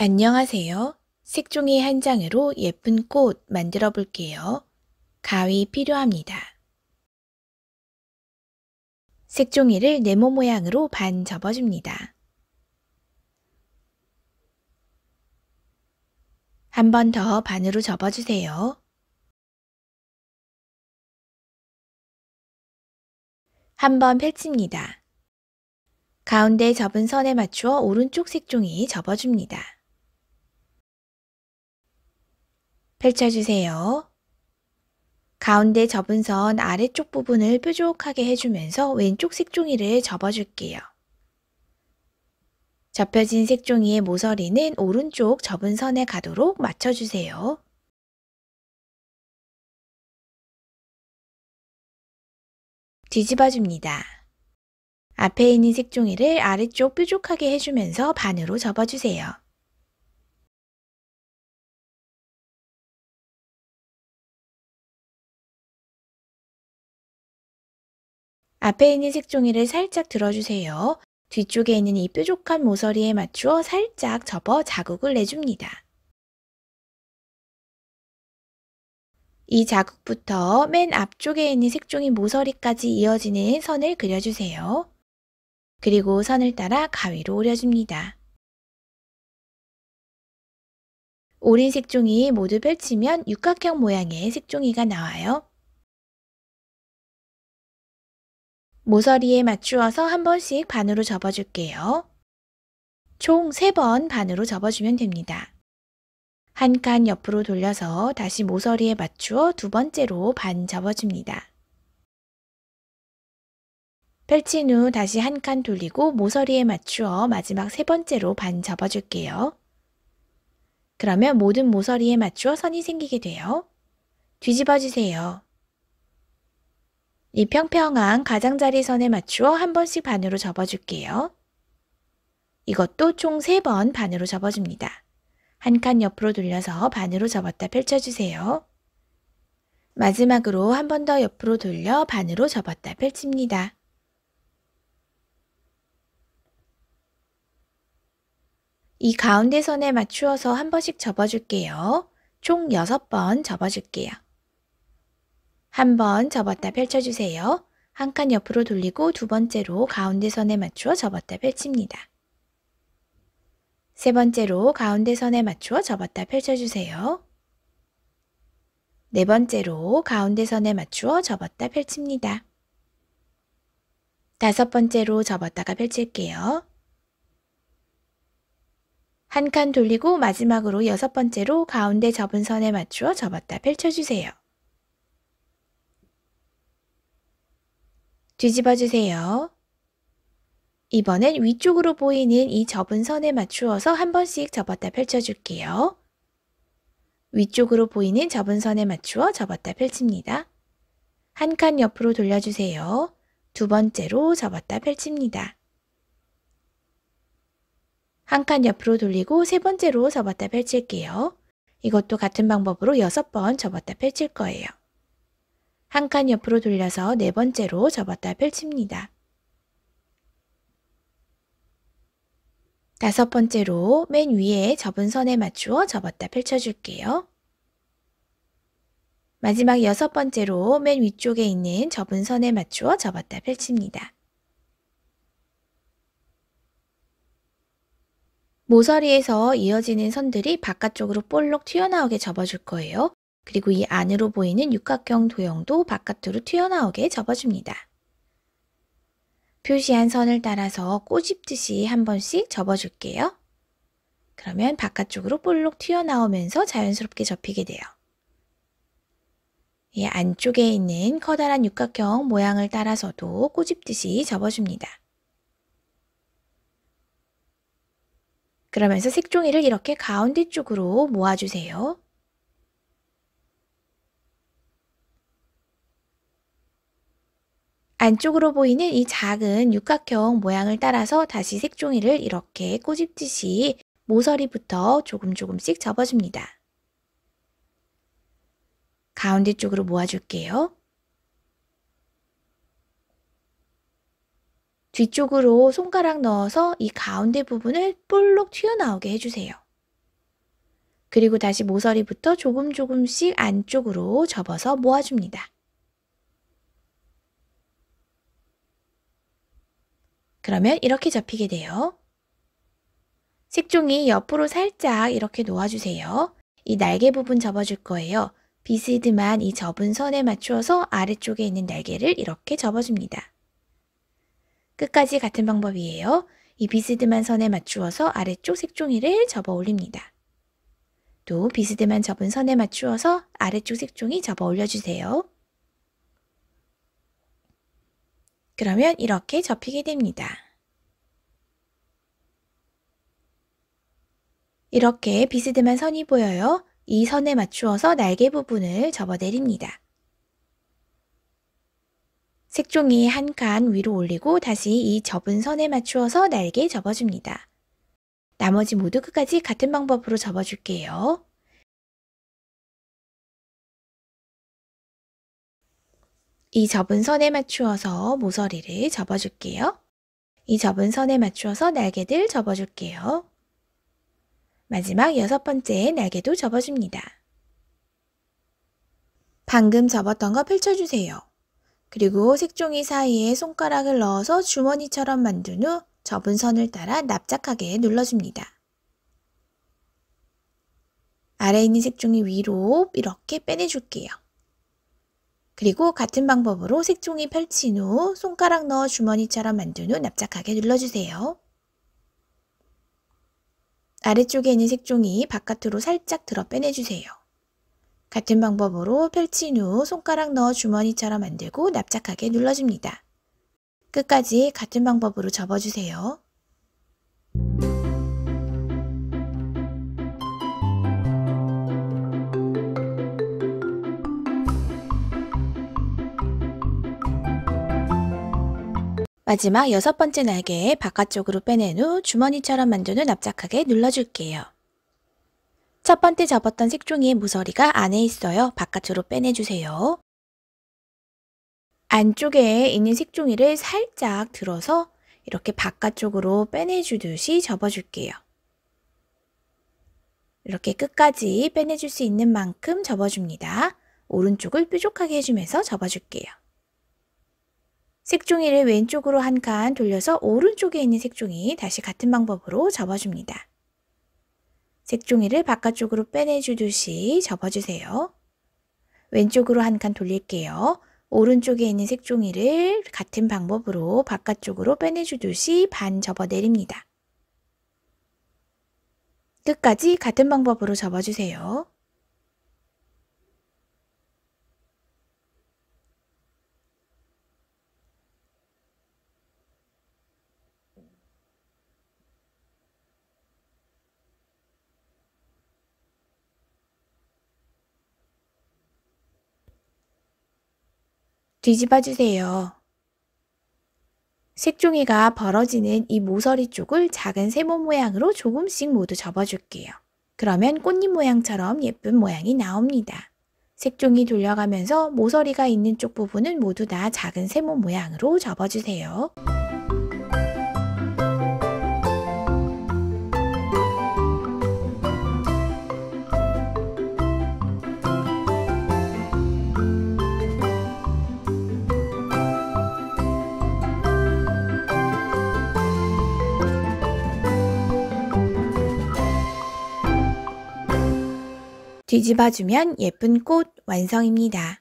안녕하세요. 색종이 한 장으로 예쁜 꽃 만들어 볼게요. 가위 필요합니다. 색종이를 네모 모양으로 반 접어줍니다. 한 번 더 반으로 접어주세요. 한 번 펼칩니다. 가운데 접은 선에 맞추어 오른쪽 색종이 접어줍니다. 펼쳐주세요. 가운데 접은 선 아래쪽 부분을 뾰족하게 해주면서 왼쪽 색종이를 접어줄게요. 접혀진 색종이의 모서리는 오른쪽 접은 선에 가도록 맞춰주세요. 뒤집어줍니다. 앞에 있는 색종이를 아래쪽 뾰족하게 해주면서 반으로 접어주세요. 앞에 있는 색종이를 살짝 들어주세요. 뒤쪽에 있는 이 뾰족한 모서리에 맞추어 살짝 접어 자국을 내줍니다. 이 자국부터 맨 앞쪽에 있는 색종이 모서리까지 이어지는 선을 그려주세요. 그리고 선을 따라 가위로 오려줍니다. 오린 색종이 모두 펼치면 육각형 모양의 색종이가 나와요. 모서리에 맞추어서 한 번씩 반으로 접어줄게요. 총 3번 반으로 접어주면 됩니다. 한 칸 옆으로 돌려서 다시 모서리에 맞추어 두 번째로 반 접어줍니다. 펼친 후 다시 한 칸 돌리고 모서리에 맞추어 마지막 세 번째로 반 접어줄게요. 그러면 모든 모서리에 맞추어 선이 생기게 돼요. 뒤집어주세요. 이 평평한 가장자리 선에 맞추어 한 번씩 반으로 접어줄게요. 이것도 총 3번 반으로 접어줍니다. 한 칸 옆으로 돌려서 반으로 접었다 펼쳐주세요. 마지막으로 한 번 더 옆으로 돌려 반으로 접었다 펼칩니다. 이 가운데 선에 맞추어서 한 번씩 접어줄게요. 총 6번 접어줄게요. 한번 접었다 펼쳐주세요. 한 칸 옆으로 돌리고 두 번째로 가운데 선에 맞추어 접었다 펼칩니다. 세 번째로 가운데 선에 맞추어 접었다 펼쳐주세요. 네 번째로 가운데 선에 맞추어 접었다 펼칩니다. 다섯 번째로 접었다가 펼칠게요. 한 칸 돌리고 마지막으로 여섯 번째로 가운데 접은 선에 맞추어 접었다 펼쳐주세요. 뒤집어 주세요. 이번엔 위쪽으로 보이는 이 접은 선에 맞추어서 한 번씩 접었다 펼쳐줄게요. 위쪽으로 보이는 접은 선에 맞추어 접었다 펼칩니다. 한 칸 옆으로 돌려주세요. 두 번째로 접었다 펼칩니다. 한 칸 옆으로 돌리고 세 번째로 접었다 펼칠게요. 이것도 같은 방법으로 여섯 번 접었다 펼칠 거예요. 한칸 옆으로 돌려서 네 번째로 접었다 펼칩니다. 다섯 번째로 맨 위에 접은 선에 맞추어 접었다 펼쳐줄게요. 마지막 여섯 번째로 맨 위쪽에 있는 접은 선에 맞추어 접었다 펼칩니다. 모서리에서 이어지는 선들이 바깥쪽으로 볼록 튀어나오게 접어줄 거예요. 그리고 이 안으로 보이는 육각형 도형도 바깥으로 튀어나오게 접어줍니다. 표시한 선을 따라서 꼬집듯이 한 번씩 접어줄게요. 그러면 바깥쪽으로 볼록 튀어나오면서 자연스럽게 접히게 돼요. 이 안쪽에 있는 커다란 육각형 모양을 따라서도 꼬집듯이 접어줍니다. 그러면서 색종이를 이렇게 가운데 쪽으로 모아주세요. 안쪽으로 보이는 이 작은 육각형 모양을 따라서 다시 색종이를 이렇게 꼬집듯이 모서리부터 조금 조금씩 접어줍니다. 가운데 쪽으로 모아줄게요. 뒤쪽으로 손가락 넣어서 이 가운데 부분을 볼록 튀어나오게 해주세요. 그리고 다시 모서리부터 조금 조금씩 안쪽으로 접어서 모아줍니다. 그러면 이렇게 접히게 돼요. 색종이 옆으로 살짝 이렇게 놓아주세요. 이 날개 부분 접어줄 거예요. 비스듬한 이 접은 선에 맞추어서 아래쪽에 있는 날개를 이렇게 접어줍니다. 끝까지 같은 방법이에요. 이 비스듬한 선에 맞추어서 아래쪽 색종이를 접어 올립니다. 또 비스듬한 접은 선에 맞추어서 아래쪽 색종이 접어 올려주세요. 그러면 이렇게 접히게 됩니다. 이렇게 비스듬한 선이 보여요. 이 선에 맞추어서 날개 부분을 접어내립니다. 색종이 한 칸 위로 올리고 다시 이 접은 선에 맞추어서 날개 접어줍니다. 나머지 모두 끝까지 같은 방법으로 접어줄게요. 이 접은 선에 맞추어서 모서리를 접어줄게요. 이 접은 선에 맞추어서 날개들 접어줄게요. 마지막 여섯 번째 날개도 접어줍니다. 방금 접었던 거 펼쳐주세요. 그리고 색종이 사이에 손가락을 넣어서 주머니처럼 만든 후 접은 선을 따라 납작하게 눌러줍니다. 아래 있는 색종이 위로 이렇게 빼내줄게요. 그리고 같은 방법으로 색종이 펼친 후 손가락 넣어 주머니처럼 만든 후 납작하게 눌러주세요. 아래쪽에 있는 색종이 바깥으로 살짝 들어 빼내주세요. 같은 방법으로 펼친 후 손가락 넣어 주머니처럼 만들고 납작하게 눌러줍니다. 끝까지 같은 방법으로 접어주세요. 마지막 여섯 번째 날개에 바깥쪽으로 빼낸 후 주머니처럼 만든 는 납작하게 눌러줄게요. 첫 번째 접었던 색종이의 모서리가 안에 있어요. 바깥으로 빼내주세요. 안쪽에 있는 색종이를 살짝 들어서 이렇게 바깥쪽으로 빼내주듯이 접어줄게요. 이렇게 끝까지 빼내줄 수 있는 만큼 접어줍니다. 오른쪽을 뾰족하게 해주면서 접어줄게요. 색종이를 왼쪽으로 한 칸 돌려서 오른쪽에 있는 색종이 다시 같은 방법으로 접어줍니다. 색종이를 바깥쪽으로 빼내주듯이 접어주세요. 왼쪽으로 한 칸 돌릴게요. 오른쪽에 있는 색종이를 같은 방법으로 바깥쪽으로 빼내주듯이 반 접어내립니다. 끝까지 같은 방법으로 접어주세요. 뒤집어 주세요. 색종이가 벌어지는 이 모서리 쪽을 작은 세모 모양으로 조금씩 모두 접어줄게요. 그러면 꽃잎 모양처럼 예쁜 모양이 나옵니다. 색종이 돌려가면서 모서리가 있는 쪽 부분은 모두 다 작은 세모 모양으로 접어주세요. 뒤집어주면 예쁜 꽃 완성입니다.